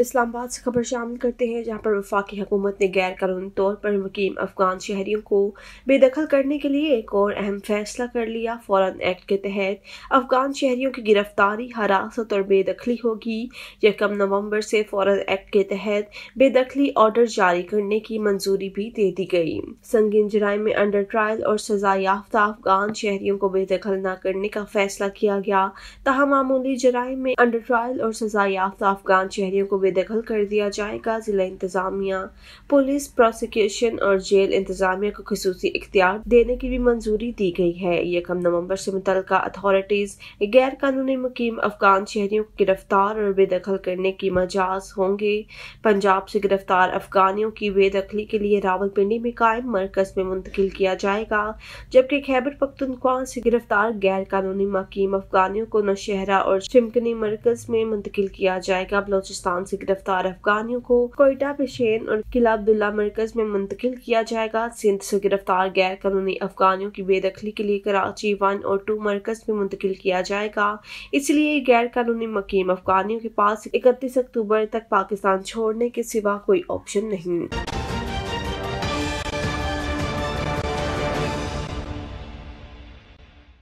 इस्लामाबाद से खबर शामिल करते हैं जहां पर वफाकी हुकूमत ने गैर कानूनी तौर पर मुकीम अफगान शहरीों को बेदखल करने के लिए एक और अहम फैसला कर लिया फौरन एक्ट के तहत अफगान शहरीों की गिरफ्तारी हरासत और बेदखली होगी यकम नवंबर से फौरन एक्ट के तहत बेदखली ऑर्डर जारी करने की मंजूरी भी दे दी गई संगीन जराय में अंडर ट्रायल और सजा याफ्ता अफगान शहरियों को बेदखल न करने का फैसला किया गया तहा मामूली जराय में अंडर ट्रायल और सजा याफ्ता अफगान शहरियों को बेदखल कर दिया जाएगा जिला इंतजामिया पुलिस प्रोसिक्यूशन और जेल इंतजामिया को खसूस इख्तियार देने की भी मंजूरी दी गई है यकम नवम्बर से मुतल अथॉरिटीज गैर कानूनी मुकीम अफगान शहरियों को गिरफ्तार और बेदखल करने की मजाज होंगे पंजाब से गिरफ्तार अफगानियों की बेदखली के लिए रावलपिंडी में कायम मरकज में मुंतकिल किया जाएगा जबकि खैबर पख्तनख्वा से गिरफ्तार गैर कानूनी मकीम अफगानियों को नौशहरा और चिमकनी मरकज में मुंतकिल किया जाएगा बलोचिस्तान से गिरफ्तार अफगानियों को कोयटा पेशेन और किला अब्दुल्ला मरकज में मुंतकिल किया जाएगा सिंध से गिरफ्तार गैर कानूनी अफगानियों की बेदखली के लिए कराची वन और टू मरकज में मुंतकिल किया जाएगा इसलिए गैर कानूनी मकीम अफगानियों के पास इकतीस अक्टूबर तक पाकिस्तान छोड़ने के सिवा कोई ऑप्शन नहीं